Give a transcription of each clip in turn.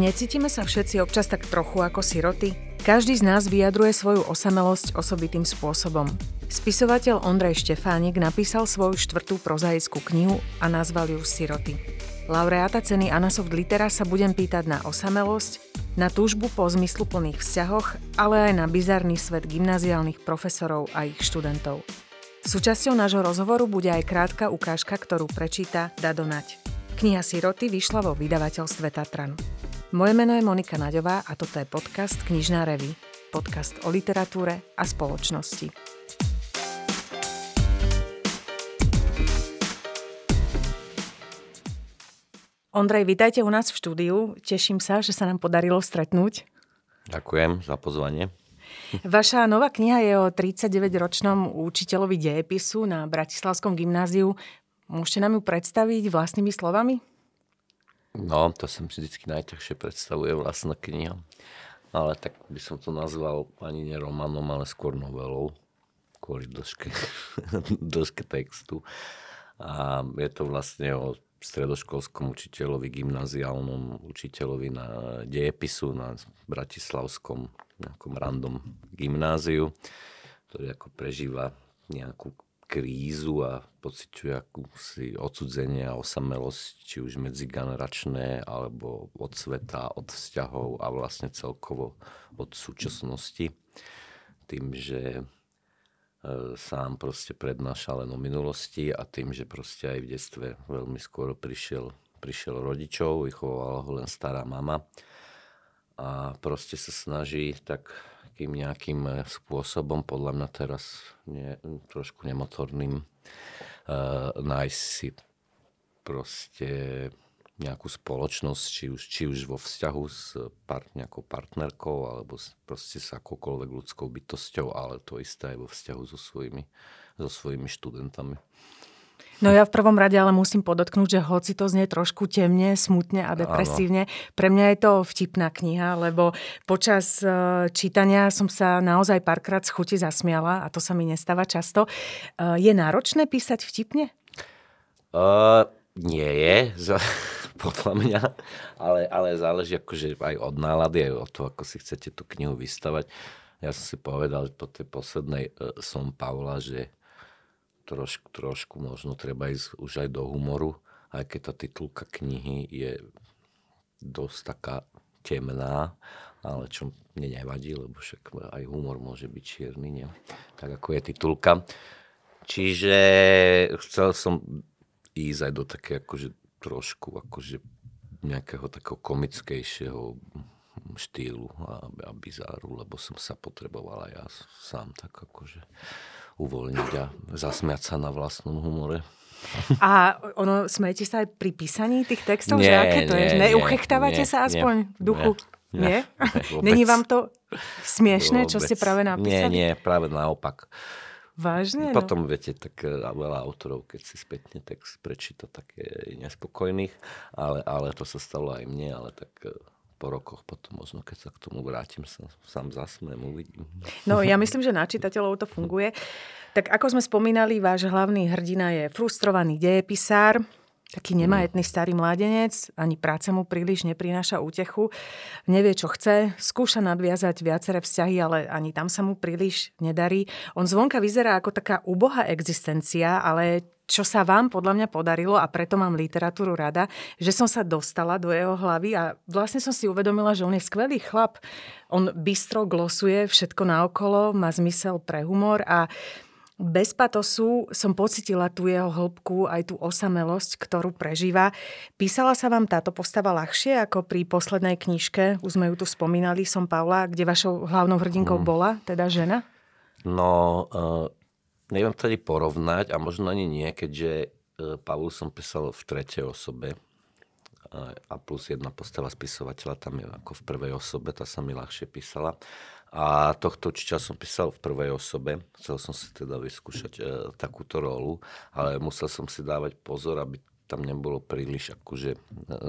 Necítime sa všetci občas tak trochu ako siroty? Každý z nás vyjadruje svoju osamelosť osobitým spôsobom. Spisovateľ Ondrej Štefánik napísal svoju štvrtú prozaickú knihu a nazval ju Siroty. Laureáta ceny Anasoft Litera sa budem pýtať na osamelosť, na túžbu po zmysluplných vzťahoch, ale aj na bizarný svet gymnaziálnych profesorov a ich študentov. Súčasťou nášho rozhovoru bude aj krátka ukážka, ktorú prečíta Dado Nať. Kniha Siroty vyšla vo vydavateľstve Tatran. Moje meno je Monika Naďová a toto je podcast Knižná revy. Podcast o literatúre a spoločnosti. Ondrej, vítajte u nás v štúdiu. Teším sa, že sa nám podarilo stretnúť. Ďakujem za pozvanie. Vaša nová kniha je o 39-ročnom učiteľovi dejepisu na Bratislavskom gymnáziu. Môžete nám ju predstaviť vlastnými slovami? No, to som si vždycky najťažšie predstavuje vlastná kniha. Ale tak by som to nazval ani ne románom, ale skôr novelou. Kvôli dĺžke, dĺžke textu. A je to vlastne o stredoškolskom učiteľovi, gymnaziálnom učiteľovi na dejepisu na bratislavskom nejakom random gymnáziu, ktorý ako prežíva nejakú krízu a pociťuje akúsi odsudzenie a osamelosť, či už medzigeneračné, alebo od sveta, od vzťahov a vlastne celkovo od súčasnosti. Tým, že e, sám proste prednáša len o minulosti a tým, že proste aj v detstve veľmi skoro prišiel, prišiel rodičov, vychovala ho len stará mama a proste sa snaží tak takým nejakým eh, spôsobom, podľa mňa teraz nie, trošku nemotorným, uh, nájsť si proste nejakú spoločnosť, či už, či už vo vzťahu s part, nejakou partnerkou, alebo s, proste s akoukoľvek ľudskou bytosťou, ale to isté aj vo vzťahu so svojimi, so svojimi študentami. No ja v prvom rade ale musím podotknúť, že hoci to znie trošku temne, smutne a depresívne, Áno. pre mňa je to vtipná kniha, lebo počas e, čítania som sa naozaj párkrát z chuti zasmiala a to sa mi nestáva často. E, je náročné písať vtipne? Uh, nie je, podľa mňa, ale, ale záleží akože aj od nálady, aj od toho, ako si chcete tú knihu vystavať. Ja som si povedal po tej poslednej uh, som Paula, že troš, trošku možno treba ísť už aj do humoru, aj keď tá titulka knihy je dosť taká temná, ale čo mne nevadí, lebo však aj humor môže byť čierny, nie? tak ako je titulka. Čiže chcel som ísť aj do také akože trošku akože nejakého takého komickejšieho štýlu a, a bizáru, lebo som sa potrebovala ja sám tak akože uvoľniť a zasmiať sa na vlastnom humore. A ono, smete sa aj pri písaní tých textov? Nie, že aké to nie, je? Neuchechtávate sa aspoň nie, v duchu? Nie? nie? Není vám to smiešné, čo ste práve napísali? Nie, nie, práve naopak. Vážne? No. Potom, viete, tak e, veľa autorov, keď si spätne text prečíta, tak je nespokojných, ale, ale to sa stalo aj mne, ale tak e, po rokoch potom možno, keď sa k tomu vrátim, sa sám zasmiem, uvidím. No ja myslím, že na čitateľov to funguje. Tak ako sme spomínali, váš hlavný hrdina je frustrovaný dejepisár, taký mm. nemajetný starý mladenec, ani práca mu príliš neprináša útechu, nevie, čo chce, skúša nadviazať viaceré vzťahy, ale ani tam sa mu príliš nedarí. On zvonka vyzerá ako taká ubohá existencia, ale čo sa vám podľa mňa podarilo a preto mám literatúru rada, že som sa dostala do jeho hlavy a vlastne som si uvedomila, že on je skvelý chlap. On bystro glosuje všetko naokolo, má zmysel pre humor a bez patosu som pocitila tú jeho hĺbku, aj tú osamelosť, ktorú prežíva. Písala sa vám táto postava ľahšie ako pri poslednej knižke, už sme ju tu spomínali, som Paula, kde vašou hlavnou hrdinkou mm. bola, teda žena? No, uh neviem tady porovnať a možno ani nie, keďže e, Pavlu som písal v tretej osobe a plus jedna postava spisovateľa tam je ako v prvej osobe, tá sa mi ľahšie písala. A tohto čiča som písal v prvej osobe. Chcel som si teda vyskúšať e, takúto rolu, ale musel som si dávať pozor, aby tam nebolo príliš akože e,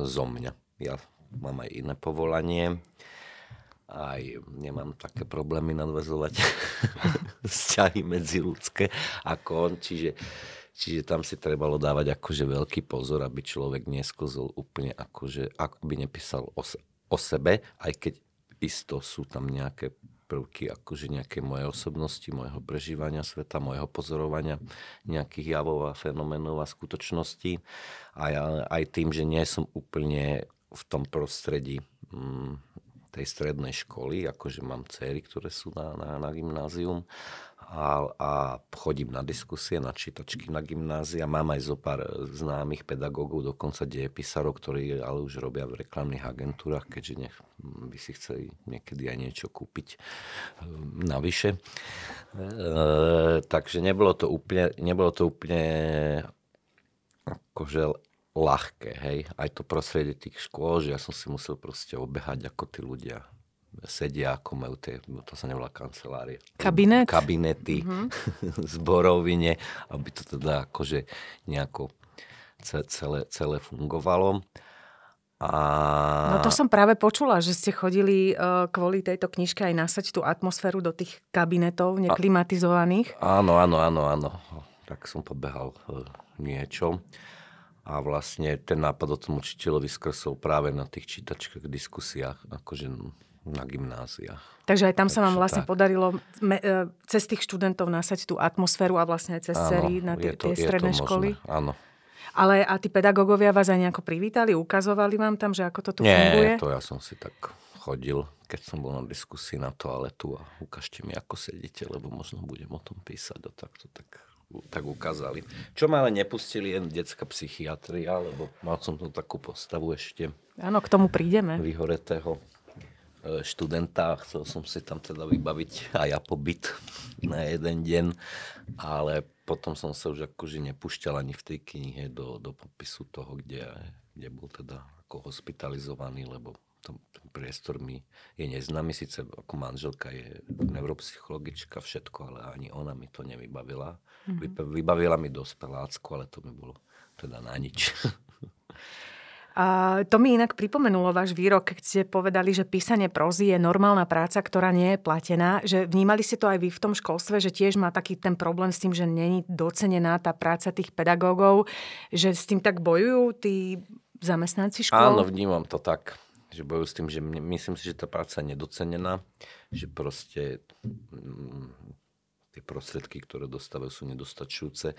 zo mňa. Ja mám aj iné povolanie aj nemám také problémy nadvezovať vzťahy medziludské ako on, čiže, čiže tam si trebalo dávať akože veľký pozor, aby človek neskozol úplne akože, aby by nepísal o, o sebe, aj keď isto sú tam nejaké prvky akože nejaké moje osobnosti, mojho prežívania sveta, mojho pozorovania nejakých javov a fenomenov a skutočností. A ja, aj tým, že nie som úplne v tom prostredí mm, tej strednej školy, akože mám cery, ktoré sú na, na, na gymnázium a, a chodím na diskusie, na čítačky na gymnázia. Mám aj zo pár známych pedagógov, dokonca dejepisárov, ktorí ale už robia v reklamných agentúrach, keďže nech by si chceli niekedy aj niečo kúpiť ehm, navyše. E, takže nebolo to úplne, nebolo to úplne akože ľahké, hej. Aj to prostredie tých škôl, že ja som si musel proste obehať, ako tí ľudia sedia, ako majú tie, no to sa nevolá kancelárie. Kabinet? Kabinety, mm-hmm. zborovine, aby to teda akože nejako celé, celé fungovalo. A... No to som práve počula, že ste chodili e, kvôli tejto knižke aj nasať tú atmosféru do tých kabinetov neklimatizovaných. A... Áno, áno, áno, áno. Tak som pobehal uh, e, niečo. A vlastne ten nápad o tom učiteľovi skrsol práve na tých čítačkách, diskusiách, akože na gymnáziách. Takže aj tam Takže sa vám vlastne tak. podarilo me, e, cez tých študentov nasať tú atmosféru a vlastne aj cez cery na tie, to, tie stredné školy? Možné, áno. Ale a tí pedagógovia vás aj nejako privítali? Ukazovali vám tam, že ako to tu Nie, funguje? Nie, to ja som si tak chodil, keď som bol na diskusii na toaletu a ukážte mi, ako sedíte, lebo možno budem o tom písať a takto, tak tak ukázali. Čo ma ale nepustili, jen detská psychiatria, lebo mal som tu takú postavu ešte. Áno, k tomu prídeme. Vyhoretého e, študenta. Chcel som si tam teda vybaviť aj ja pobyt na jeden deň, ale potom som sa už akože nepúšťal ani v tej knihe do, do popisu toho, kde, kde bol teda ako hospitalizovaný, lebo ten priestor mi je neznámy, síce ako manželka je neuropsychologička, všetko, ale ani ona mi to nevybavila. Mm-hmm. Vybavila mi dospelácku, ale to mi bolo teda na nič. A to mi inak pripomenulo váš výrok, keď ste povedali, že písanie prozy je normálna práca, ktorá nie je platená. Že vnímali ste to aj vy v tom školstve, že tiež má taký ten problém s tým, že není docenená tá práca tých pedagógov, že s tým tak bojujú tí zamestnanci škôl? Áno, vnímam to tak že bojujú s tým, že myslím si, že tá práca je nedocenená, že proste m, mm, tie prostriedky, ktoré dostávajú, sú nedostačujúce,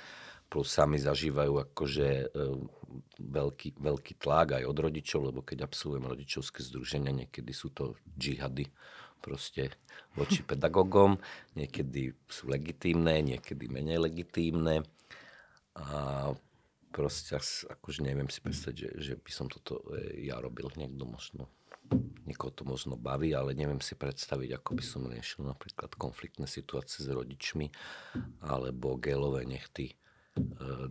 plus sami zažívajú akože e, veľký, veľký tlak aj od rodičov, lebo keď absolvujem rodičovské združenia, niekedy sú to džihady proste voči pedagógom, niekedy sú legitímne, niekedy menej legitímne. A proste akože neviem si predstaviť, že, že by som toto e, ja robil. Niekto možno, niekoho to možno baví, ale neviem si predstaviť, ako by som riešil napríklad konfliktné situácie s rodičmi alebo gelové nechty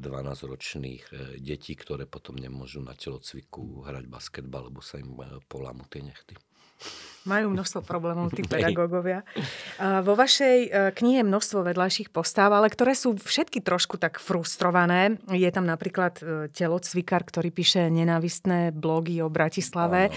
12-ročných e, e, detí, ktoré potom nemôžu na telocviku hrať basketbal, lebo sa im polámu tie nechty. Majú množstvo problémov tí pedagógovia. Vo vašej e, knihe je množstvo vedľajších postáv, ale ktoré sú všetky trošku tak frustrované. Je tam napríklad e, telocvikár, ktorý píše nenávistné blogy o Bratislave.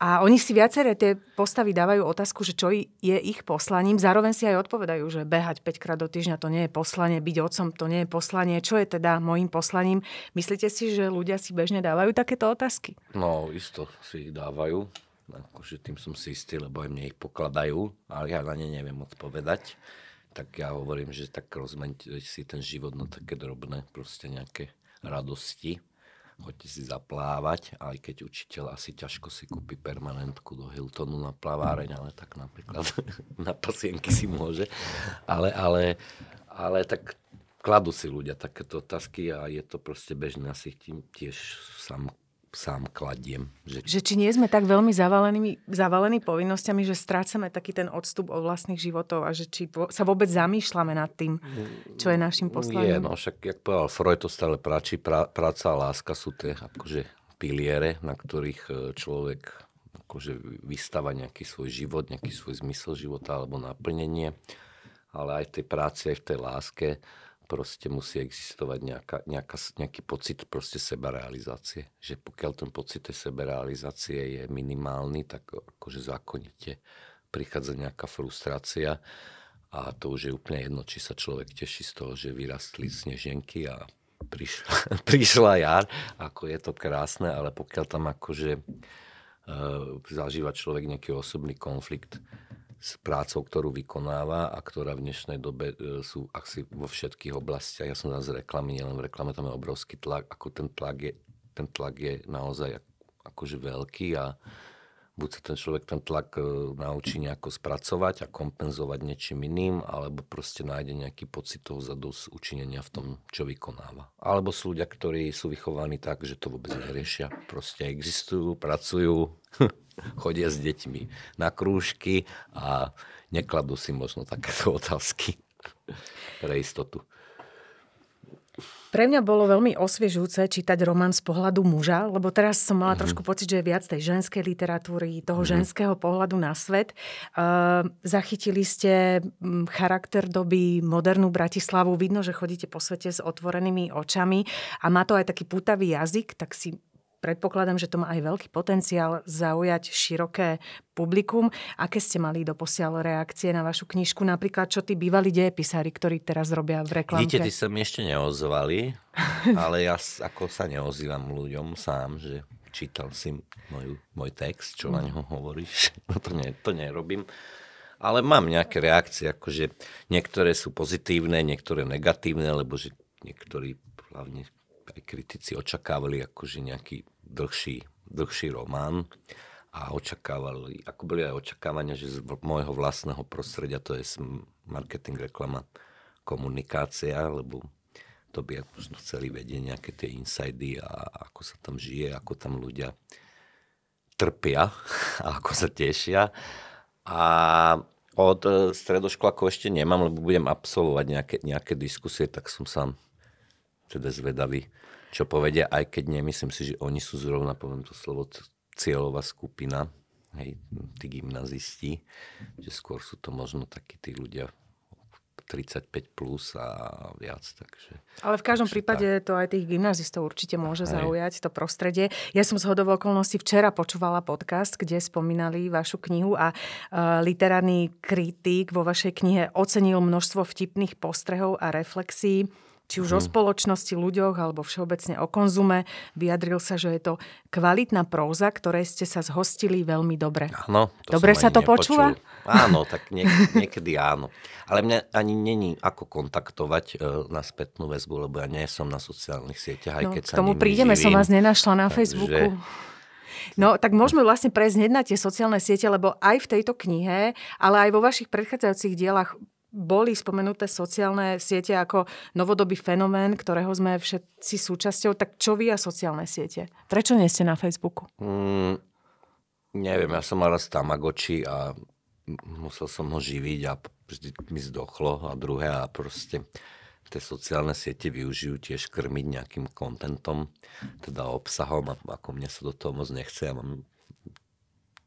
A oni si viaceré tie postavy dávajú otázku, že čo je ich poslaním. Zároveň si aj odpovedajú, že behať 5 krát do týždňa to nie je poslanie, byť otcom to nie je poslanie. Čo je teda môjim poslaním? Myslíte si, že ľudia si bežne dávajú takéto otázky? No, isto si ich dávajú akože tým som si istý, lebo aj mne ich pokladajú, ale ja na ne neviem odpovedať. Tak ja hovorím, že tak rozmeňte si ten život na také drobné, proste nejaké radosti. Choďte si zaplávať, aj keď učiteľ asi ťažko si kúpi permanentku do Hiltonu na plaváreň, ale tak napríklad na pasienky si môže. Ale, ale, ale tak kladú si ľudia takéto otázky a je to proste bežné. asi tým tiež sám sám kladiem. Že... že či nie sme tak veľmi zavalení, zavalení povinnosťami, že strácame taký ten odstup od vlastných životov a že či sa vôbec zamýšľame nad tým, čo je našim poslaním. Je, no však, jak povedal Freud, to stále práči, pra, práca a láska sú tie akože piliere, na ktorých e, človek akože vystáva nejaký svoj život, nejaký svoj zmysel života alebo naplnenie, ale aj v tej práci, aj v tej láske proste musí existovať nejaká, nejaká, nejaký pocit proste sebarealizácie. Že pokiaľ ten pocit tej sebarealizácie je minimálny, tak akože zákonite prichádza nejaká frustrácia a to už je úplne jedno, či sa človek teší z toho, že vyrastli sneženky a prišla, prišla jar, ako je to krásne, ale pokiaľ tam akože e, zažíva človek nejaký osobný konflikt, s prácou, ktorú vykonáva a ktorá v dnešnej dobe e, sú asi vo všetkých oblastiach. Ja som z reklamy, nielen v reklame, tam je obrovský tlak, ako ten tlak je, ten tlak je naozaj akože veľký a buď sa ten človek ten tlak e, naučí nejako spracovať a kompenzovať niečím iným, alebo proste nájde nejaký pocit toho zadosť učinenia v tom, čo vykonáva. Alebo sú ľudia, ktorí sú vychovaní tak, že to vôbec neriešia. Proste existujú, pracujú, Chodia s deťmi na krúžky a nekladú si možno takéto otázky pre istotu. Pre mňa bolo veľmi osviežujúce čítať román z pohľadu muža, lebo teraz som mala mhm. trošku pocit, že je viac tej ženskej literatúry, toho mhm. ženského pohľadu na svet. Eh, zachytili ste mm, charakter doby, modernú Bratislavu. Vidno, že chodíte po svete s otvorenými očami a má to aj taký pútavý jazyk, tak si predpokladám, že to má aj veľký potenciál zaujať široké publikum. Aké ste mali doposiaľ reakcie na vašu knižku? Napríklad, čo tí bývalí dejepisári, ktorí teraz robia v reklamke? Víte, ty sa mi ešte neozvali, ale ja ako sa neozývam ľuďom sám, že čítal si moju, môj text, čo na ňo hovoríš. No to, nie, to nerobím. Ale mám nejaké reakcie, akože niektoré sú pozitívne, niektoré negatívne, lebo že niektorí hlavne aj kritici očakávali akože nejaký dlhší, dlhší román a očakávali, ako boli aj očakávania, že z môjho vlastného prostredia to je marketing, reklama, komunikácia, lebo to by možno chceli vedieť nejaké tie insidy a ako sa tam žije, ako tam ľudia trpia a ako sa tešia. A od e, stredoškolákov ešte nemám, lebo budem absolvovať nejaké, nejaké diskusie, tak som sa teda zvedaví, čo povedia, aj keď nemyslím si, že oni sú zrovna, poviem to slovo, cieľová skupina, hej, tí gymnazisti, že skôr sú to možno takí tí ľudia 35 plus a viac. Takže, Ale v každom takže prípade tak. to aj tých gymnazistov určite môže aj. zaujať to prostredie. Ja som z hodov okolností včera počúvala podcast, kde spomínali vašu knihu a uh, literárny kritik vo vašej knihe ocenil množstvo vtipných postrehov a reflexí či už uh-huh. o mhm. spoločnosti, ľuďoch alebo všeobecne o konzume. Vyjadril sa, že je to kvalitná próza, ktorej ste sa zhostili veľmi dobre. Áno. To dobre sa to nepočul. počúva? Áno, tak niek- niekedy áno. Ale mňa ani není ako kontaktovať e, na spätnú väzbu, lebo ja nie som na sociálnych sieťach, aj no, keď sa K tomu prídeme, živím. som vás nenašla na Takže... Facebooku. No, tak môžeme vlastne prejsť na tie sociálne siete, lebo aj v tejto knihe, ale aj vo vašich predchádzajúcich dielach boli spomenuté sociálne siete ako novodobý fenomén, ktorého sme všetci súčasťou, tak čo vy a sociálne siete? Prečo nie ste na Facebooku? Mm, neviem, ja som mal raz Tamagoči a musel som ho živiť a vždy mi zdochlo a druhé a proste tie sociálne siete využijú tiež krmiť nejakým kontentom, teda obsahom a ako mne sa do toho moc nechce, ja mám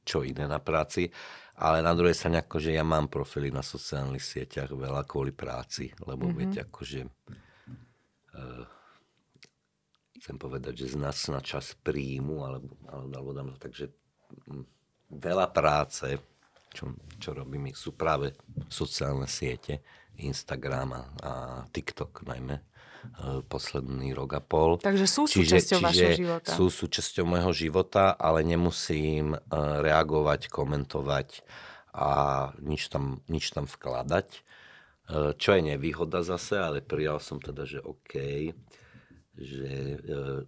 čo iné na práci ale na druhej strane, akože ja mám profily na sociálnych sieťach veľa kvôli práci, lebo mm-hmm. viete, akože uh, chcem povedať, že z nás na čas príjmu, alebo, alebo dám, takže mm, veľa práce, čo, čo robím, sú práve sociálne siete. Instagram a TikTok najmä e, posledný rok a pol. Takže sú čiže, súčasťou čiže vašho života. Sú súčasťou môjho života, ale nemusím e, reagovať, komentovať a nič tam, nič tam vkladať. E, čo je nevýhoda zase, ale prijal som teda, že OK, že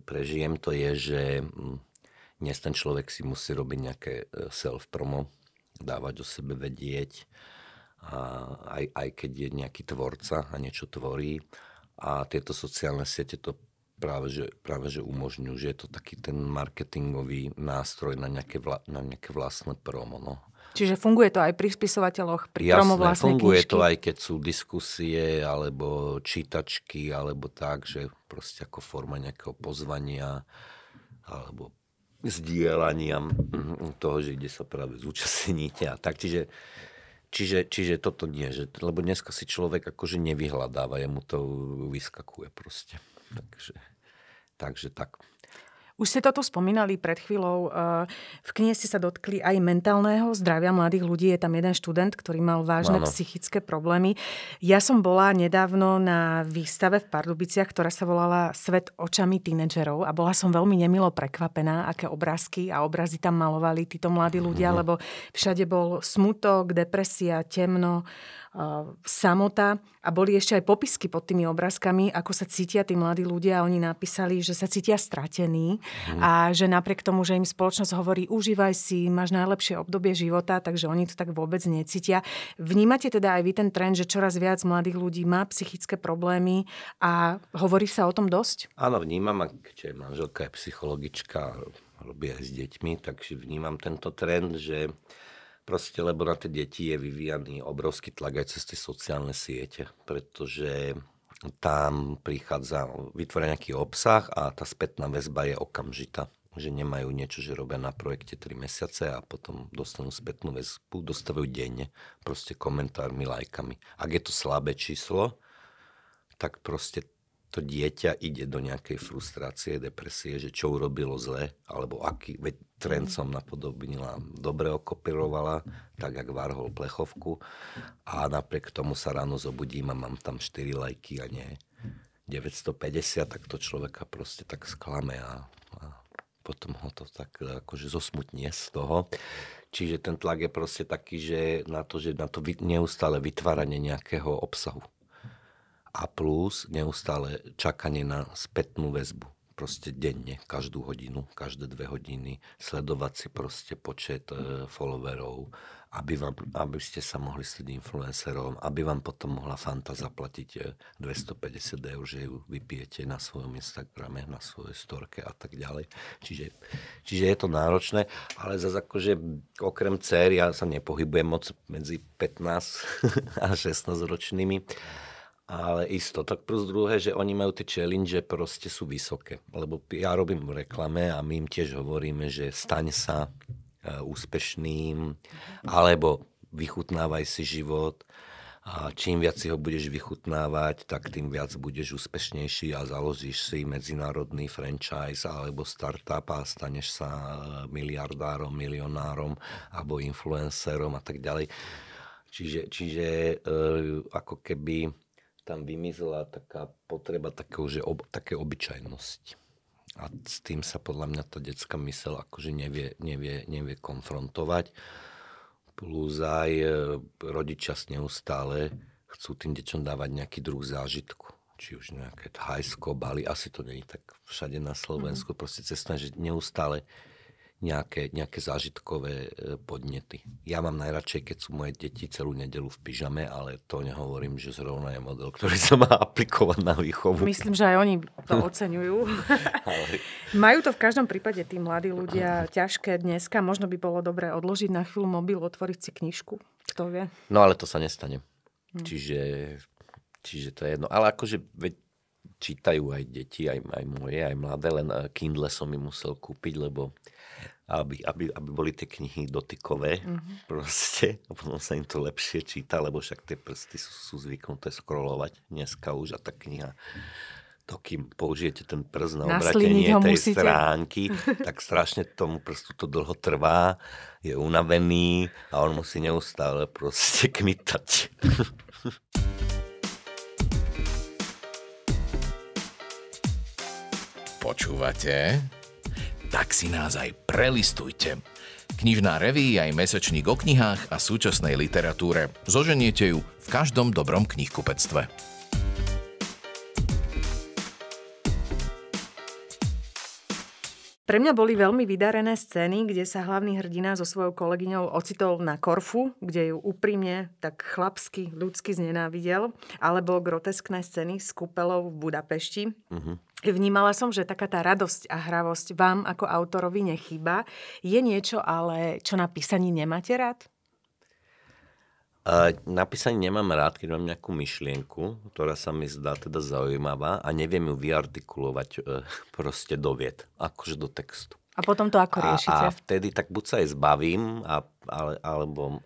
prežijem to je, že mm, dnes ten človek si musí robiť nejaké self-promo, dávať o sebe vedieť, a aj, aj keď je nejaký tvorca a niečo tvorí. A tieto sociálne siete to práve že, práve že umožňujú, že je to taký ten marketingový nástroj na nejaké, vla, na nejaké vlastné promo. No. Čiže funguje to aj pri spisovateľoch, pri Jasné, promo vlastnej funguje knižky? to aj keď sú diskusie, alebo čítačky, alebo tak, že proste ako forma nejakého pozvania, alebo zdieľania mhm, toho, že kde sa práve zúčastníte a tak. Čiže Čiže, čiže toto nie, že, lebo dneska si človek akože nevyhľadáva, jemu to vyskakuje proste. Takže, takže tak. Už ste toto spomínali pred chvíľou. Eh, v knihe ste sa dotkli aj mentálneho zdravia mladých ľudí. Je tam jeden študent, ktorý mal vážne Áno. psychické problémy. Ja som bola nedávno na výstave v Pardubiciach, ktorá sa volala Svet očami tínedžerov a bola som veľmi nemilo prekvapená, aké obrázky a obrazy tam malovali títo mladí ľudia, mm. lebo všade bol smutok, depresia, temno E, samota a boli ešte aj popisky pod tými obrázkami, ako sa cítia tí mladí ľudia. Oni napísali, že sa cítia stratení mhm. a že napriek tomu, že im spoločnosť hovorí, užívaj si, máš najlepšie obdobie života, takže oni to tak vôbec necítia. Vnímate teda aj vy ten trend, že čoraz viac mladých ľudí má psychické problémy a hovorí sa o tom dosť? Áno, vnímam, a je manželka je psychologička, robí aj s deťmi, takže vnímam tento trend, že Proste, lebo na tie deti je vyvíjaný obrovský tlak aj cez tie sociálne siete, pretože tam prichádza, vytvoria nejaký obsah a tá spätná väzba je okamžitá že nemajú niečo, že robia na projekte 3 mesiace a potom dostanú spätnú väzbu, dostávajú denne, proste komentármi, lajkami. Ak je to slabé číslo, tak proste to dieťa ide do nejakej frustrácie, depresie, že čo urobilo zle, alebo aký, veď trend mhm. som napodobnila, dobre okopirovala, tak jak varhol plechovku a napriek tomu sa ráno zobudím a mám tam 4 lajky a nie 950, tak to človeka proste tak sklame a, a potom ho to tak akože zosmutne z toho. Čiže ten tlak je proste taký, že na to, že na to neustále vytváranie nejakého obsahu a plus neustále čakanie na spätnú väzbu. Proste denne, každú hodinu, každé dve hodiny, sledovať si proste počet e, followerov, aby, vám, aby ste sa mohli stať influencerom, aby vám potom mohla Fanta zaplatiť 250 e, eur, že ju vypijete na svojom Instagrame, na svojej storke a tak ďalej. Čiže, čiže je to náročné, ale zase akože okrem dcer ja sa nepohybujem moc medzi 15 a 16 ročnými. Ale isto, tak plus druhé, že oni majú tie challenge proste sú vysoké. Lebo ja robím v reklame a my im tiež hovoríme, že staň sa e, úspešným, alebo vychutnávaj si život. A čím viac si ho budeš vychutnávať, tak tým viac budeš úspešnejší a založíš si medzinárodný franchise alebo startup a staneš sa e, miliardárom, milionárom alebo influencerom a tak ďalej. Čiže, čiže e, ako keby tam vymizla taká potreba takého, že ob, také obyčajnosti. A s tým sa podľa mňa tá detská mysel akože nevie, nevie, nevie konfrontovať. Plus aj e, rodičia neustále chcú tým deťom dávať nejaký druh zážitku. Či už nejaké Thajsko, Bali, asi to nie je tak všade na Slovensku. Mm-hmm. Proste cesta, že neustále nejaké, nejaké zážitkové e, podnety. Ja mám najradšej, keď sú moje deti celú nedelu v pyžame, ale to nehovorím, že zrovna je model, ktorý sa má aplikovať na výchovu. Myslím, že aj oni to oceňujú. Majú to v každom prípade tí mladí ľudia ťažké dneska. Možno by bolo dobré odložiť na chvíľu mobil, otvoriť si knižku. Kto vie? No ale to sa nestane. Hm. Čiže, čiže to je jedno. Ale akože veď čítajú aj deti, aj, aj moje, aj mladé, len e, Kindle som im musel kúpiť, lebo aby, aby, aby boli tie knihy dotykové mm-hmm. proste a potom sa im to lepšie číta, lebo však tie prsty sú, sú zvyknuté scrollovať dneska už a tá kniha to, kým použijete ten prst na obratenie tej musíte. stránky, tak strašne tomu prstu to dlho trvá, je unavený a on musí neustále proste kmitať. Počúvate tak si nás aj prelistujte. Knižná reví aj mesačník o knihách a súčasnej literatúre. Zoženiete ju v každom dobrom knihkupectve. Pre mňa boli veľmi vydarené scény, kde sa hlavný hrdina so svojou kolegyňou ocitol na Korfu, kde ju úprimne, tak chlapsky, ľudsky znenávidel, alebo groteskné scény s kúpelou v Budapešti. Uh-huh. Vnímala som, že taká tá radosť a hravosť vám ako autorovi nechýba. Je niečo ale, čo na písaní nemáte rád? Na písaní nemám rád, keď mám nejakú myšlienku, ktorá sa mi zdá teda zaujímavá a neviem ju vyartikulovať e, proste do vied, akože do textu. A potom to ako riešite? A, a vtedy tak buď sa aj zbavím, a, ale, alebo,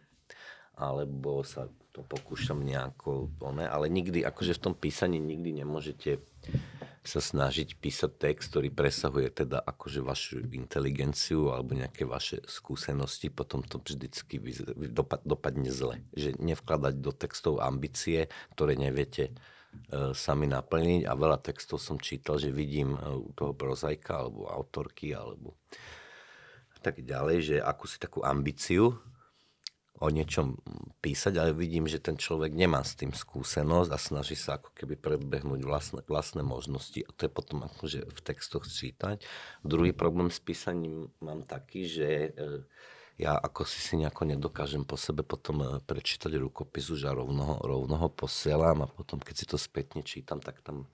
alebo sa to pokúšam nejako, ne, ale nikdy, akože v tom písaní nikdy nemôžete sa snažiť písať text, ktorý presahuje teda akože vašu inteligenciu alebo nejaké vaše skúsenosti, potom to vždycky dopad, dopadne zle. Že nevkladať do textov ambície, ktoré neviete e, sami naplniť a veľa textov som čítal, že vidím e, u toho prozajka alebo autorky alebo tak ďalej, že akúsi takú ambíciu o niečom písať, ale vidím, že ten človek nemá s tým skúsenosť a snaží sa ako keby predbehnúť vlastné, vlastné možnosti a to je potom akože v textoch čítať. Druhý problém s písaním mám taký, že e, ja ako si si nejako nedokážem po sebe potom e, prečítať rukopisu, že rovno, rovno ho posielam a potom keď si to spätne čítam, tak tam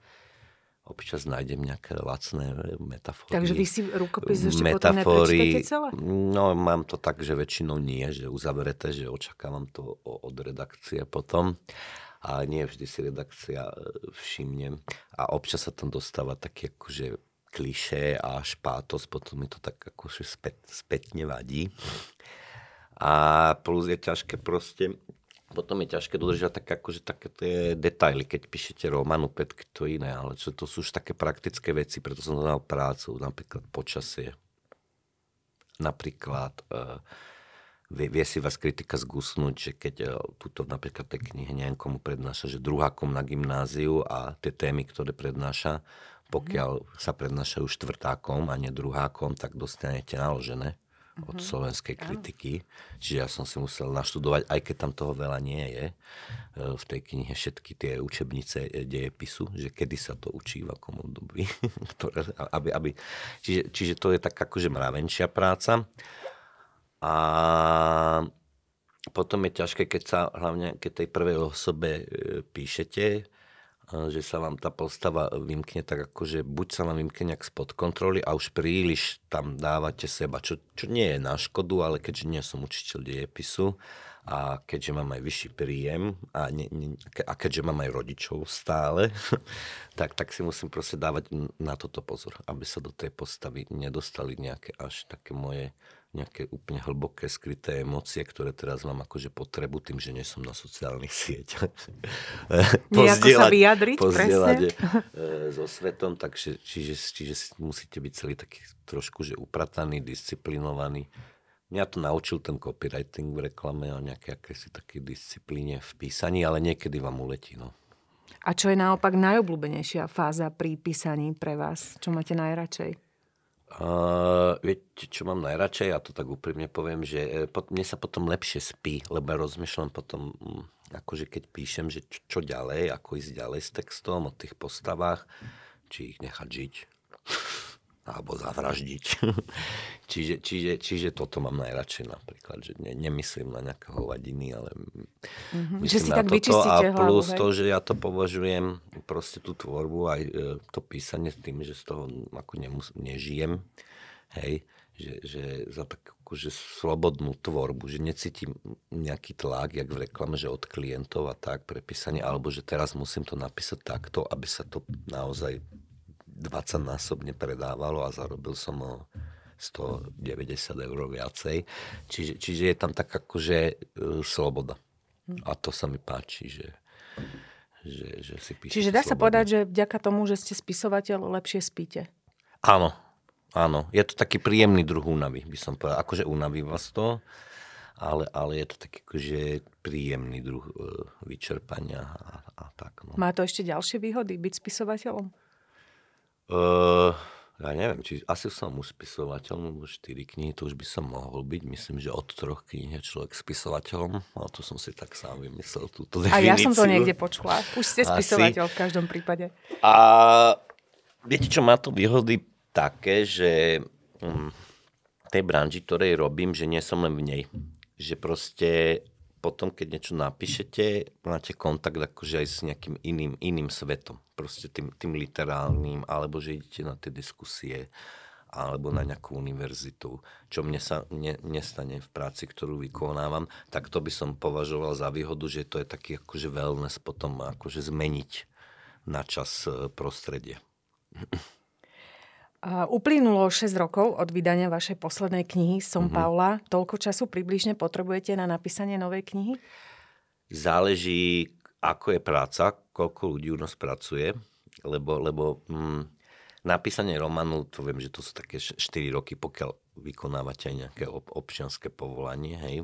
občas nájdem nejaké lacné metafory. Takže vy si rukopis ešte metafory, potom celé? No, mám to tak, že väčšinou nie, že uzavrete, že očakávam to od redakcie potom. A nie vždy si redakcia e, všimne. A občas sa tam dostáva také akože klišé a špátos, potom mi to tak akože spätne vadí. A plus je ťažké proste potom je ťažké dodržať tak, akože také tie detaily, keď píšete román, petky to iné, ale čo to sú už také praktické veci, preto som dal prácu, napríklad počasie, napríklad uh, vie, vie si vás kritika zgusnúť, že keď uh, e, túto napríklad tej knihe nejakomu prednáša, že druhákom na gymnáziu a tie témy, ktoré prednáša, mhm. pokiaľ sa prednášajú štvrtákom a nie druhákom, tak dostanete naložené od mhm. slovenskej kritiky. Čiže ja som si musel naštudovať, aj keď tam toho veľa nie je, e, v tej knihe všetky tie učebnice e, dejepisu, že kedy sa to učí, v akom období. aby, aby, čiže, čiže to je tak akože mravenčia práca. A potom je ťažké, keď sa hlavne keď tej prvej osobe e, píšete, že sa vám tá postava vymkne tak akože buď sa vám vymkne nejak spod kontroly a už príliš tam dávate seba, čo, čo nie je na škodu, ale keďže nie som učiteľ diepisu a keďže mám aj vyšší príjem a, ne, ne, a keďže mám aj rodičov stále, tak, tak si musím proste dávať na toto pozor, aby sa do tej postavy nedostali nejaké až také moje nejaké úplne hlboké, skryté emócie, ktoré teraz mám akože potrebu tým, že nie som na sociálnych sieťach. pozdieľať, sa vyjadriť, pozdieľať e, so svetom, takže, čiže, čiže musíte byť celý taký trošku že uprataný, disciplinovaný. Mňa to naučil ten copywriting v reklame o nejaké akési také disciplíne v písaní, ale niekedy vám uletí. No. A čo je naopak najobľúbenejšia fáza pri písaní pre vás? Čo máte najradšej? Uh, viete, čo mám najradšej, ja to tak úprimne poviem, že eh, pot, mne sa potom lepšie spí, lebo rozmýšľam potom, mm, akože keď píšem, že čo, čo ďalej, ako ísť ďalej s textom, o tých postavách, či ich nechať žiť alebo zavraždiť. čiže, čiže, čiže toto mám najradšej napríklad, že ne, nemyslím na nejakého vadiny, ale mm-hmm. myslím že si na tak toto a plus hlavu, to, že ja to považujem proste tú tvorbu aj e, to písanie s tým, že z toho ako nemus- nežijem, hej, že, že za takú že slobodnú tvorbu, že necítim nejaký tlak, jak v reklame, že od klientov a tak, prepísanie, alebo že teraz musím to napísať takto, aby sa to naozaj 20-násobne predávalo a zarobil som o 190 eur viacej. Čiže, čiže je tam tak akože uh, sloboda. A to sa mi páči, že, že, že si píšete Čiže dá slobodne. sa povedať, že vďaka tomu, že ste spisovateľ, lepšie spíte. Áno, áno. Je to taký príjemný druh únavy, by som povedal. Akože únaví vás to, ale, ale je to taký akože príjemný druh e, vyčerpania a, a tak. No. Má to ešte ďalšie výhody byť spisovateľom? Uh, ja neviem, či asi som už spisovateľ, lebo 4 knihy, to už by som mohol byť. Myslím, že od troch kníh je človek spisovateľom, ale to som si tak sám vymyslel túto definíciu. A ja som to niekde počula. Už ste spisovateľ asi. v každom prípade. A viete, čo má to výhody také, že hm, tej branži, ktorej robím, že nie som len v nej. Že proste potom, keď niečo napíšete, máte kontakt akože aj s nejakým iným, iným svetom proste tým, tým literálnym, alebo že idete na tie diskusie, alebo na nejakú univerzitu, čo mne sa ne, nestane v práci, ktorú vykonávam, tak to by som považoval za výhodu, že to je taký akože wellness potom akože zmeniť na čas e, prostredie. Uplynulo 6 rokov od vydania vašej poslednej knihy Som mm-hmm. Paula. Toľko času približne potrebujete na napísanie novej knihy? Záleží, ako je práca, koľko ľudí u nás pracuje, lebo, lebo mm, napísanie románu, to viem, že to sú také 4 roky, pokiaľ vykonávate aj nejaké ob, občianské povolanie, hej.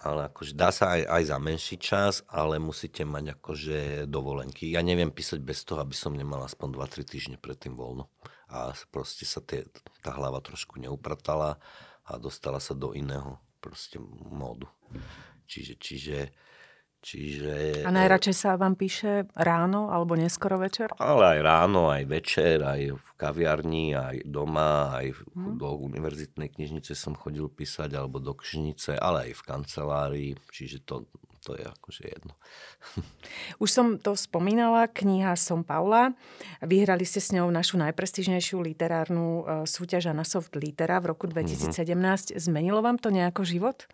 Ale akože dá sa aj, aj za menší čas, ale musíte mať akože dovolenky. Ja neviem písať bez toho, aby som nemal aspoň 2-3 týždne predtým voľno. A proste sa tie, tá hlava trošku neupratala a dostala sa do iného proste módu. Čiže, čiže Čiže... A e, najradšej sa vám píše ráno alebo neskoro večer? Ale aj ráno, aj večer, aj v kaviarni, aj doma, aj hmm. do univerzitnej knižnice som chodil písať, alebo do knižnice, ale aj v kancelárii, čiže to, to je akože jedno. Už som to spomínala, kniha Som Paula. Vyhrali ste s ňou našu najprestižnejšiu literárnu e, súťaž Soft Litera v roku 2017. Mm-hmm. Zmenilo vám to nejako život?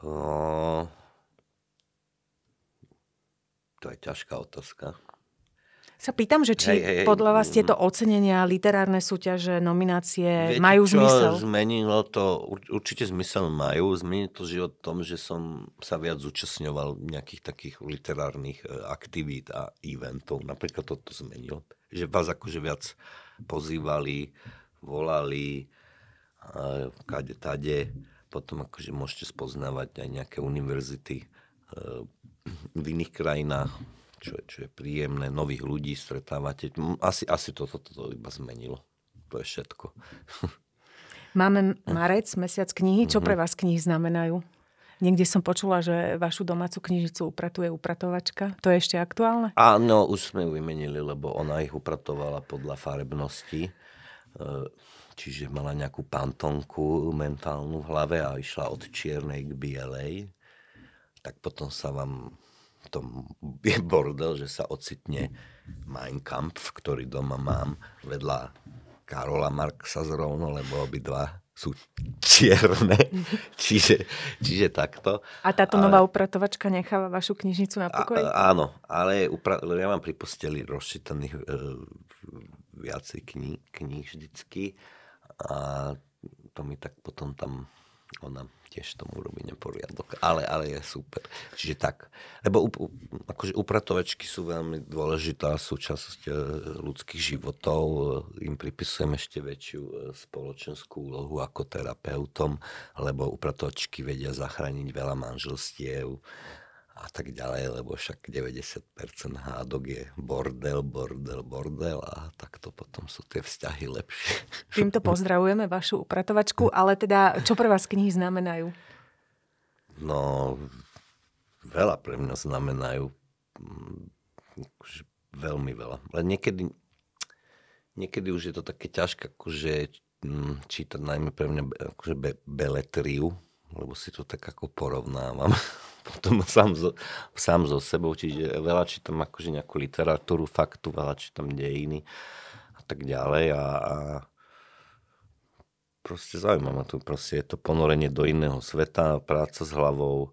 No... To je ťažká otázka. Sa pýtam, že či hej, hej, podľa vás tieto ocenenia, literárne súťaže, nominácie Viete, majú čo zmysel? zmenilo to, určite zmysel majú. Zmenilo to život v tom, že som sa viac zúčastňoval nejakých takých literárnych e, aktivít a eventov. Napríklad toto zmenilo. Že vás akože viac pozývali, volali, e, kade, tade. Potom akože môžete spoznávať aj nejaké univerzity Eh, v iných krajinách, čo je, čo je príjemné, nových ľudí stretávate. Asi, asi toto to, to iba zmenilo. To je všetko. Máme marec, mesiac knihy. Čo pre mhm. vás knihy znamenajú? Niekde som počula, že vašu domácu knižicu upratuje upratovačka. To je ešte aktuálne? Áno, už sme ju vymenili, lebo ona ich upratovala podľa farebnosti. Eh, čiže mala nejakú pantonku mentálnu v hlave a išla od čiernej k bielej tak potom sa vám to je bordel, že sa ocitne Mein Kampf, ktorý doma mám, vedľa Karola Marxa zrovno, lebo obidva sú čierne. čiže, čiže takto. A táto ale, nová upratovačka necháva vašu knižnicu na pokoji? A, áno, ale upra- ja mám pri posteli rozčítaných e, viacej kníh, kníh vždycky a to mi tak potom tam ona tiež tomu robí neporiadok, ale, ale je super. Čiže tak, lebo up, akože upratovačky sú veľmi dôležitá súčasť e, ľudských životov, e, im pripisujem ešte väčšiu e, spoločenskú úlohu ako terapeutom, lebo upratovačky vedia zachrániť veľa manželstiev, a tak ďalej, lebo však 90% hádok je bordel, bordel, bordel a takto potom sú tie vzťahy lepšie. Týmto pozdravujeme vašu upratovačku, ale teda čo pre vás knihy znamenajú? No, veľa pre mňa znamenajú. Mm, veľmi veľa. Ale niekedy, niekedy už je to také ťažké, akože mm, čítať najmä pre mňa akože be, beletriu, lebo si to tak ako porovnávam. potom sám, zo, sám so sebou, čiže veľa čítam akože nejakú literatúru, faktu, veľa čítam dejiny a tak ďalej a, a proste zaujíma ma to, proste je to ponorenie do iného sveta, práca s hlavou, eh,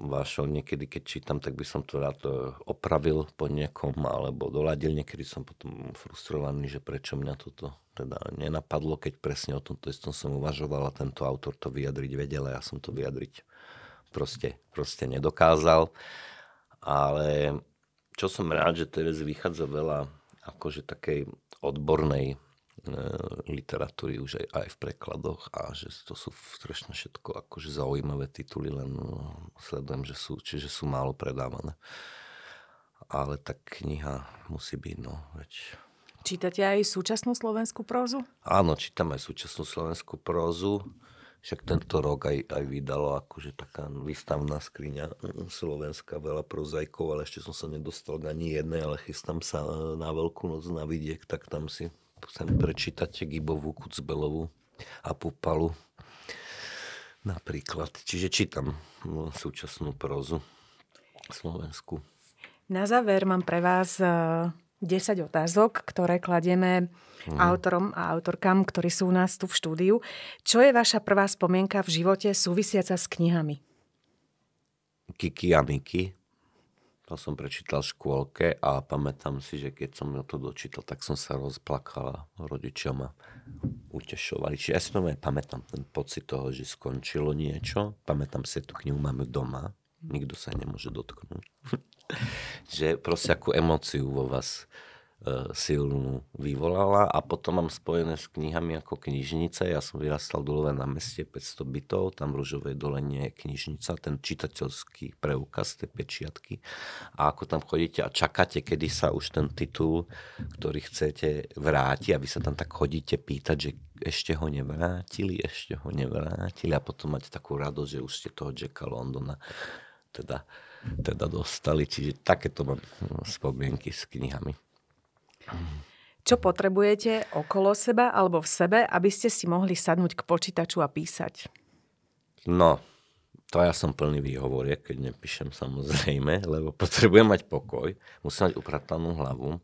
vašou niekedy, keď čítam, tak by som to rád eh, opravil po niekom alebo doladil. Niekedy som potom frustrovaný, že prečo mňa toto teda nenapadlo, keď presne o tomto istom som uvažoval a tento autor to vyjadriť vedel a ja som to vyjadriť proste, proste nedokázal. Ale čo som rád, že teraz vychádza veľa akože takej odbornej e, literatúry už aj, aj v prekladoch a že to sú strašne všetko akože zaujímavé tituly, len no, sledujem, že sú, čiže sú málo predávané. Ale tá kniha musí byť, no, veď... Čítate aj súčasnú slovenskú prózu? Áno, čítam aj súčasnú slovenskú prózu. Však tento rok aj, aj vydalo akože taká výstavná skriňa mm, Slovenska, veľa prozajkov, ale ešte som sa nedostal k ani jednej, ale chystám sa e, na Veľkú noc na vidiek, tak tam si chcem prečítať Gibovú, Kucbelovú a Pupalu napríklad. Čiže čítam mm, súčasnú prozu Slovensku. Na záver mám pre vás e, 10 otázok, ktoré kladieme mm. autorom a autorkám, ktorí sú u nás tu v štúdiu. Čo je vaša prvá spomienka v živote súvisiaca s knihami? Kiki a Miki. To som prečítal v škôlke a pamätám si, že keď som to dočítal, tak som sa rozplakala. Rodičia ma utešovali. Čiže ja si to aj pamätám, ten pocit toho, že skončilo niečo. Pamätám si, tú knihu máme doma. Nikto sa nemôže dotknúť. že proste akú emociu vo vás e, silnú vyvolala a potom mám spojené s knihami ako knižnice. Ja som vyrastal dole na meste 500 bytov, tam v Ružovej dolenie je knižnica, ten čitateľský preukaz, tie pečiatky. A ako tam chodíte a čakáte, kedy sa už ten titul, ktorý chcete, vráti a vy sa tam tak chodíte pýtať, že ešte ho nevrátili, ešte ho nevrátili a potom máte takú radosť, že už ste toho Jacka Londona teda teda dostali. Čiže takéto mám no, spomienky s knihami. Čo potrebujete okolo seba alebo v sebe, aby ste si mohli sadnúť k počítaču a písať? No, to ja som plný výhovoriek, keď nepíšem samozrejme, lebo potrebujem mať pokoj, musím mať upratanú hlavu, e,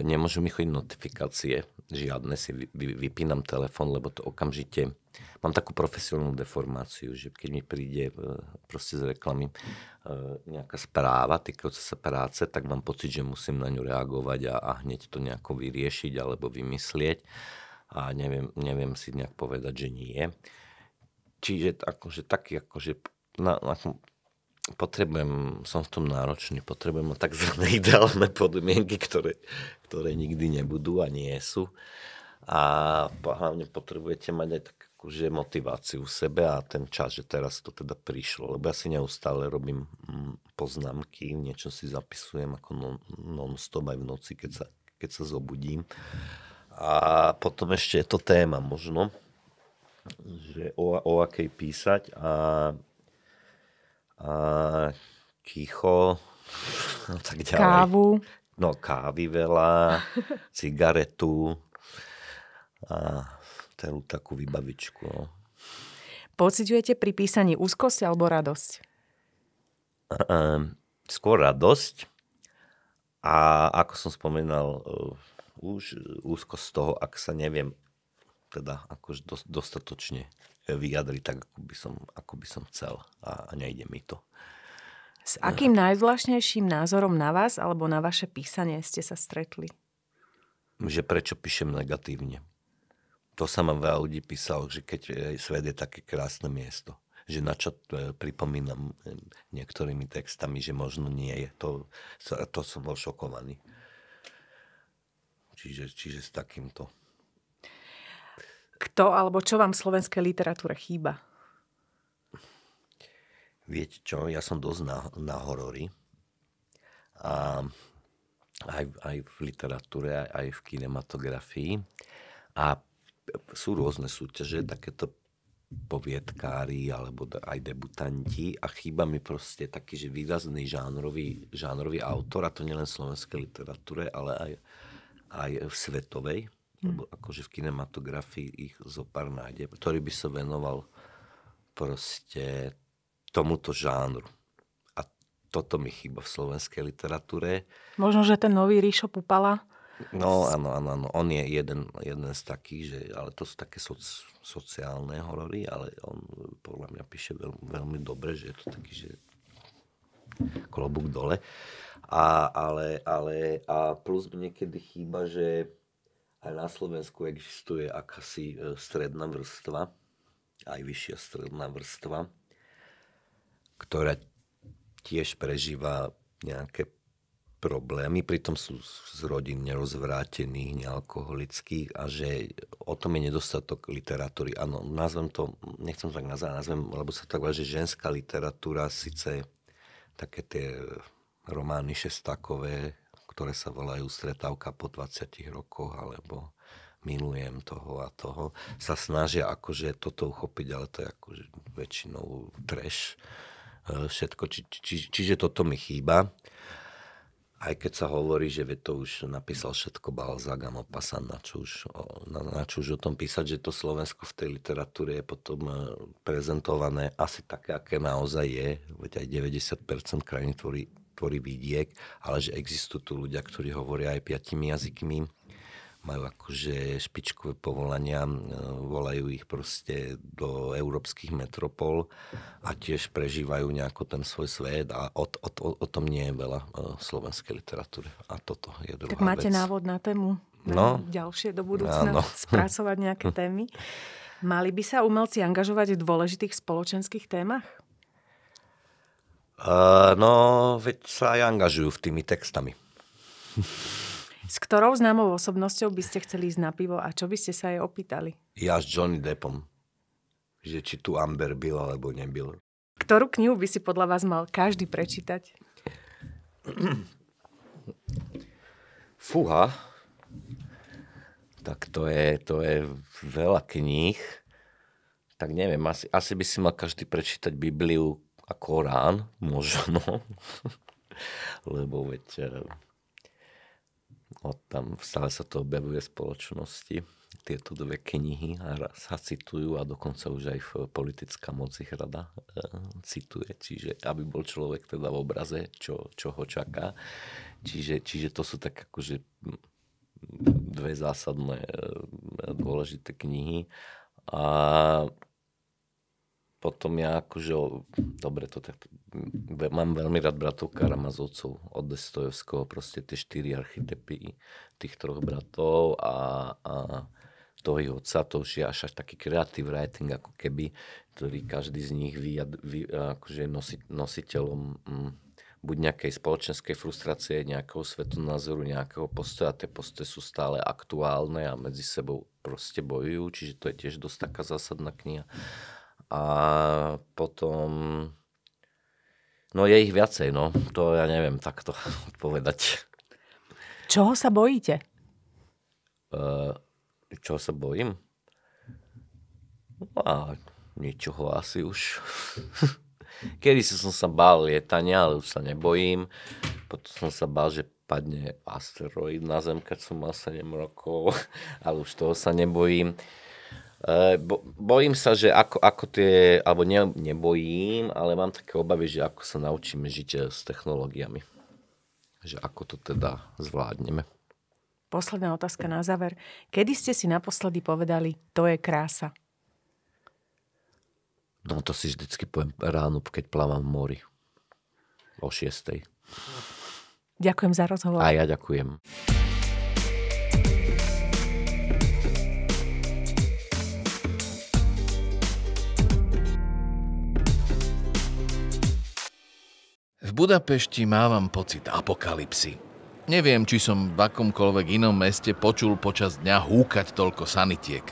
nemôžu mi chodiť notifikácie, žiadne si vypínam telefon, lebo to okamžite... Mám takú profesionálnu deformáciu, že keď mi príde e, proste z reklamy e, nejaká správa týkajúca sa práce, tak mám pocit, že musím na ňu reagovať a, a hneď to nejako vyriešiť alebo vymyslieť a neviem, neviem si nejak povedať, že nie. Čiže akože taký akože na, na, potrebujem, som v tom náročný, potrebujem mať tzv. ideálne podmienky, ktoré, ktoré nikdy nebudú a nie sú. A hlavne potrebujete mať aj tak že akože motiváciu u sebe a ten čas, že teraz to teda prišlo. Lebo ja si neustále robím mm, poznámky, niečo si zapisujem ako non, non-stop aj v noci, keď sa, keď sa zobudím. A potom ešte je to téma možno, že o, o akej písať a ticho no, tak ďalej. Kávu. No kávy veľa, cigaretu a celú takú vybavičku. No. Pociťujete pri písaní úzkosť alebo radosť? skôr radosť. A ako som spomínal, e, už úzkosť z toho, ak sa neviem teda akož dostatočne vyjadriť tak, ako by som, ako by som chcel a, a nejde mi to. S akým eh. najzvláštnejším názorom na vás alebo na vaše písanie ste sa stretli? Že prečo píšem negatívne. To sa ma veľa ľudí písalo, že keď eh, svet je také krásne miesto. Že na čo eh, pripomínam niektorými textami, že možno nie je. To, to som bol šokovaný. Čiže, čiže s takýmto kto alebo čo vám v slovenskej literatúre chýba? Viete čo, ja som dosť na, na horory. A aj, aj v literatúre, aj, aj v kinematografii. A sú rôzne súťaže, takéto poviedkári alebo aj debutanti a chýba mi proste taký, že výrazný žánrový, žánrový autor a to nielen v slovenskej literatúre, ale aj, aj v svetovej. Hm. lebo akože v kinematografii ich zo pár nájde, ktorý by sa venoval proste tomuto žánru. A toto mi chýba v slovenskej literatúre. Možno, že ten nový Ríšo Pupala No, áno, áno, áno. On je jeden, jeden z takých, že, ale to sú také soc, sociálne horory, ale on podľa mňa píše veľ, veľmi dobre, že je to taký, že klobúk dole. A, ale, ale, a plus mi niekedy chýba, že aj na Slovensku existuje akási e, stredná vrstva, aj vyššia stredná vrstva, ktorá tiež prežíva nejaké problémy, pritom sú z rodín nerozvrátených, nealkoholických a že o tom je nedostatok literatúry. Áno, nazvem to, nechcem to tak nazvať, nazvem, lebo sa tak že ženská literatúra síce také tie romány šestakové, ktoré sa volajú stretávka po 20 rokoch alebo milujem toho a toho, sa snažia akože toto uchopiť, ale to je akože väčšinou trash e, všetko. Či, či, čiže toto mi chýba. Aj keď sa hovorí, že to už napísal všetko Balzac a Maupassant, na čo, už, na, na čo už o tom písať, že to Slovensko v tej literatúre je potom e, prezentované asi také, aké naozaj je. Veď aj 90% krajín tvorí tvorí vidiek, ale že existujú tu ľudia, ktorí hovoria aj piatimi jazykmi, majú akože špičkové povolania, e, volajú ich proste do európskych metropol a tiež prežívajú nejako ten svoj svet a o, o, o, o tom nie je veľa e, slovenskej literatúry. A toto je druhá Tak máte vec. návod na tému na no, ďalšie do budúcna, áno. spracovať nejaké témy. Mali by sa umelci angažovať v dôležitých spoločenských témach? Uh, no, veď sa aj angažujú v tými textami. S ktorou známou osobnosťou by ste chceli ísť na pivo a čo by ste sa jej opýtali? Ja s Johnny Deppom. Že či tu Amber byl alebo nebyl. Ktorú knihu by si podľa vás mal každý prečítať? Fúha. Tak to je, to je veľa kníh. Tak neviem, asi, asi by si mal každý prečítať Bibliu a Korán možno, lebo veď eh, od tam stále sa to objavuje v spoločnosti. Tieto dve knihy a sa citujú a dokonca už aj v politická moc ich rada e, cituje, čiže aby bol človek teda v obraze, čo, čo ho čaká. Čiže, čiže to sú tak akože dve zásadné e, dôležité knihy. A potom ja akože, dobre, to tak, mám veľmi rád bratov Karamazovcov od Dostojevského, proste tie štyri architepy tých troch bratov a, a toho jeho otca, to už je až, až taký kreatív writing, ako keby, ktorý každý z nich vy, vy, akože nosi, nositeľom mm, buď nejakej spoločenskej frustrácie, nejakého svetonázoru, nejakého postoja. Tie postoje sú stále aktuálne a medzi sebou proste bojujú, čiže to je tiež dosť taká zásadná kniha a potom... No je ich viacej, no. To ja neviem takto odpovedať. Čoho sa bojíte? Uh, e, čo sa bojím? No a ničoho asi už. Kedy som sa bál lietania, ale už sa nebojím. Potom som sa bál, že padne asteroid na Zem, keď som mal 7 rokov, ale už toho sa nebojím. Eh, bo, bojím sa, že ako, ako tie, alebo ne, nebojím, ale mám také obavy, že ako sa naučíme žiť eh, s technológiami. Že ako to teda zvládneme. Posledná otázka na záver. Kedy ste si naposledy povedali, to je krása? No to si vždycky poviem ráno, keď plávam v mori. O 6. Ďakujem za rozhovor. A ja ďakujem. Budapešti mávam pocit apokalipsy. Neviem, či som v akomkoľvek inom meste počul počas dňa húkať toľko sanitiek.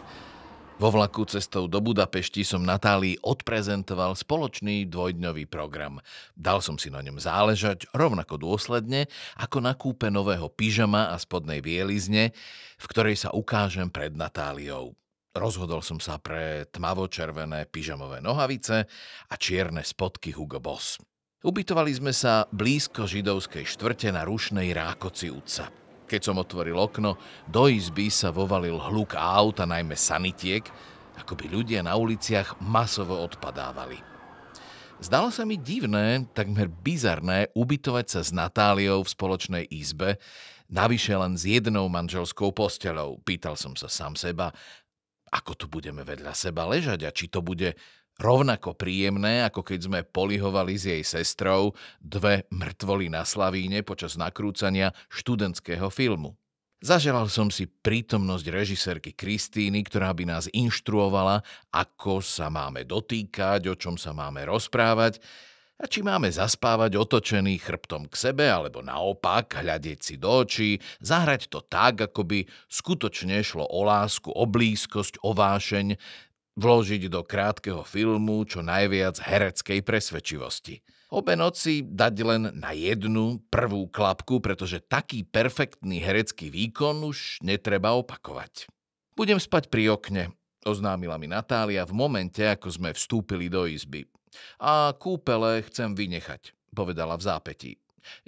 Vo vlaku cestou do Budapešti som Natálii odprezentoval spoločný dvojdňový program. Dal som si na ňom záležať rovnako dôsledne, ako na kúpe nového pyžama a spodnej bielizne, v ktorej sa ukážem pred Natáliou. Rozhodol som sa pre tmavo-červené pyžamové nohavice a čierne spodky Hugo Boss. Ubytovali sme sa blízko židovskej štvrte na rušnej Rákoci Uca. Keď som otvoril okno, do izby sa vovalil hluk aut a najmä sanitiek, ako by ľudia na uliciach masovo odpadávali. Zdalo sa mi divné, takmer bizarné ubytovať sa s Natáliou v spoločnej izbe, navyše len s jednou manželskou posteľou. Pýtal som sa sám seba, ako tu budeme vedľa seba ležať a či to bude rovnako príjemné, ako keď sme polihovali s jej sestrou dve mŕtvoly na Slavíne počas nakrúcania študentského filmu. Zaželal som si prítomnosť režisérky Kristíny, ktorá by nás inštruovala, ako sa máme dotýkať, o čom sa máme rozprávať a či máme zaspávať otočený chrbtom k sebe alebo naopak hľadieť si do očí, zahrať to tak, ako by skutočne šlo o lásku, o blízkosť, o vášeň, Vložiť do krátkeho filmu čo najviac hereckej presvedčivosti. Obe noci dať len na jednu prvú klapku, pretože taký perfektný herecký výkon už netreba opakovať. Budem spať pri okne, oznámila mi Natália v momente, ako sme vstúpili do izby. A kúpele chcem vynechať, povedala v zápätí.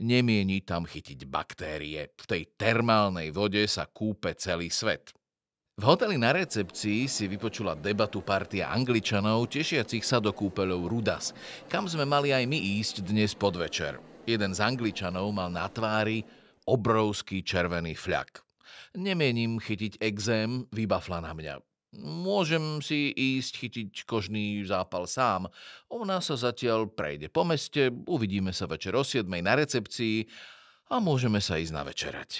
Nemieni tam chytiť baktérie. V tej termálnej vode sa kúpe celý svet. V hoteli na recepcii si vypočula debatu partia angličanov, tešiacich sa do kúpeľov Rudas, kam sme mali aj my ísť dnes podvečer. Jeden z angličanov mal na tvári obrovský červený fľak. Nemienim chytiť exém, vybafla na mňa. Môžem si ísť chytiť kožný zápal sám. Ona sa zatiaľ prejde po meste, uvidíme sa večer o 7 na recepcii a môžeme sa ísť navečerať.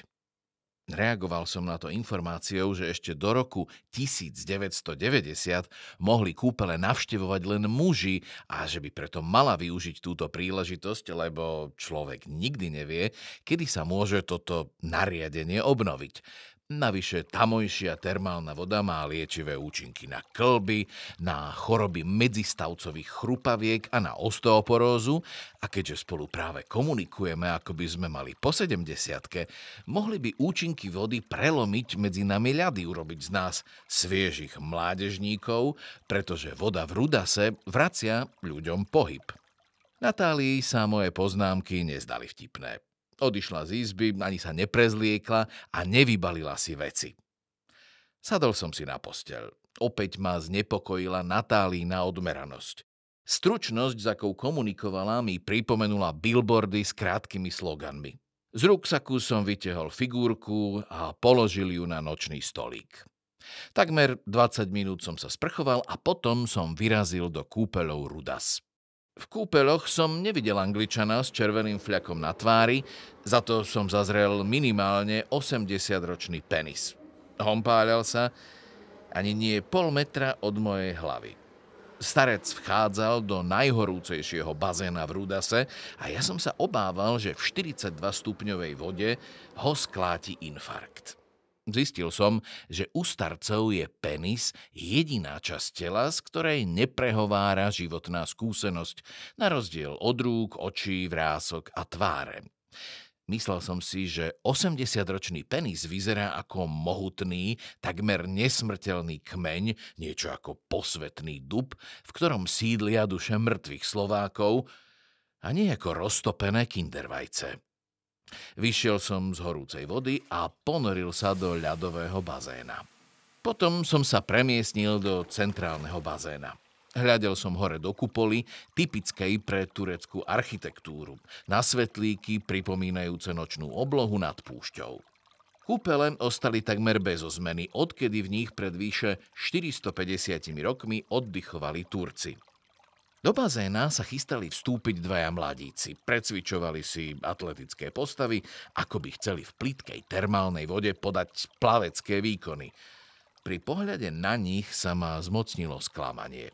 Reagoval som na to informáciou, že ešte do roku 1990 mohli kúpele navštevovať len muži a že by preto mala využiť túto príležitosť, lebo človek nikdy nevie, kedy sa môže toto nariadenie obnoviť. Navyše tamojšia termálna voda má liečivé účinky na klby, na choroby medzistavcových chrupaviek a na osteoporózu a keďže spolu práve komunikujeme, ako by sme mali po 70 mohli by účinky vody prelomiť medzi nami ľady, urobiť z nás sviežich mládežníkov, pretože voda v Rudase vracia ľuďom pohyb. Natálii sa moje poznámky nezdali vtipné. Odišla z izby, ani sa neprezliekla a nevybalila si veci. Sadol som si na posteľ. Opäť ma znepokojila Natálína odmeranosť. Stručnosť, za akou komunikovala, mi pripomenula billboardy s krátkými sloganmi. Z ruksaku som vytehol figurku a položil ju na nočný stolík. Takmer 20 minút som sa sprchoval a potom som vyrazil do kúpeľov Rudas. V kúpeloch som nevidel angličana s červeným fľakom na tvári, za to som zazrel minimálne 80-ročný penis. Hompáľal sa ani nie pol metra od mojej hlavy. Starec vchádzal do najhorúcejšieho bazéna v Rudase a ja som sa obával, že v 42-stupňovej vode ho skláti infarkt. Zistil som, že u starcov je penis jediná časť tela, z ktorej neprehovára životná skúsenosť, na rozdiel od rúk, očí, vrások a tváre. Myslel som si, že 80-ročný penis vyzerá ako mohutný, takmer nesmrteľný kmeň, niečo ako posvetný dub, v ktorom sídlia duše mŕtvych Slovákov, a nie ako roztopené kindervajce. Vyšiel som z horúcej vody a ponoril sa do ľadového bazéna. Potom som sa premiestnil do centrálneho bazéna. Hľadel som hore do kupoly, typickej pre tureckú architektúru, na svetlíky pripomínajúce nočnú oblohu nad púšťou. Kúpele ostali takmer bez zmeny, odkedy v nich pred vyše 450 rokmi oddychovali Turci. Do bazéna sa chystali vstúpiť dvaja mladíci. Precvičovali si atletické postavy, ako by chceli v plitkej termálnej vode podať plavecké výkony. Pri pohľade na nich sa ma zmocnilo sklamanie.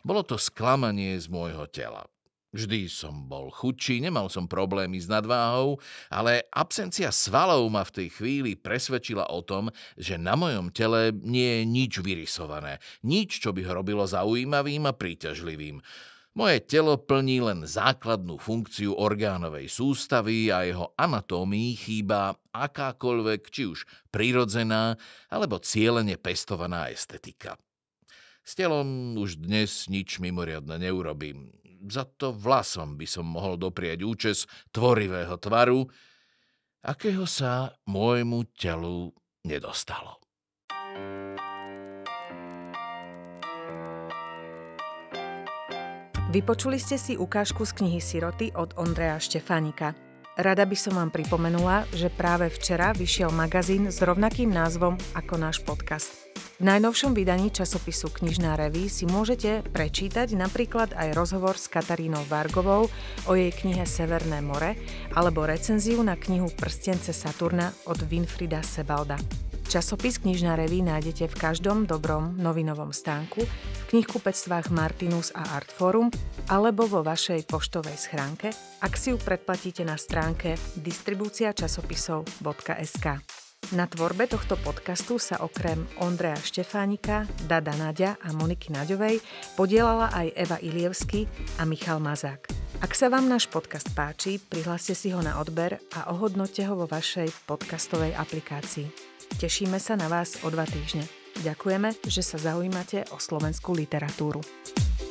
Bolo to sklamanie z môjho tela. Vždy som bol chudší, nemal som problémy s nadváhou, ale absencia svalov ma v tej chvíli presvedčila o tom, že na mojom tele nie je nič vyrysované, nič, čo by ho robilo zaujímavým a príťažlivým. Moje telo plní len základnú funkciu orgánovej sústavy a jeho anatómii chýba akákoľvek, či už prirodzená, alebo cieľene pestovaná estetika. S telom už dnes nič mimoriadne neurobím za to vlasom by som mohol doprieť účes tvorivého tvaru, akého sa môjmu telu nedostalo. Vypočuli ste si ukážku z knihy Siroty od Ondreja Štefanika. Rada by som vám pripomenula, že práve včera vyšiel magazín s rovnakým názvom ako náš podcast – v najnovšom vydaní časopisu Knižná reví si môžete prečítať napríklad aj rozhovor s Katarínou Vargovou o jej knihe Severné more alebo recenziu na knihu Prstence Saturna od Winfrida Sebalda. Časopis Knižná reví nájdete v každom dobrom novinovom stánku, v knihkupectvách Martinus a Artforum alebo vo vašej poštovej schránke, ak si ju predplatíte na stránke distribúciačasopisov.sk. Na tvorbe tohto podcastu sa okrem Ondreja Štefánika, Dada Nadia a Moniky Naďovej podielala aj Eva Ilievsky a Michal Mazák. Ak sa vám náš podcast páči, prihláste si ho na odber a ohodnote ho vo vašej podcastovej aplikácii. Tešíme sa na vás o dva týždne. Ďakujeme, že sa zaujímate o slovenskú literatúru.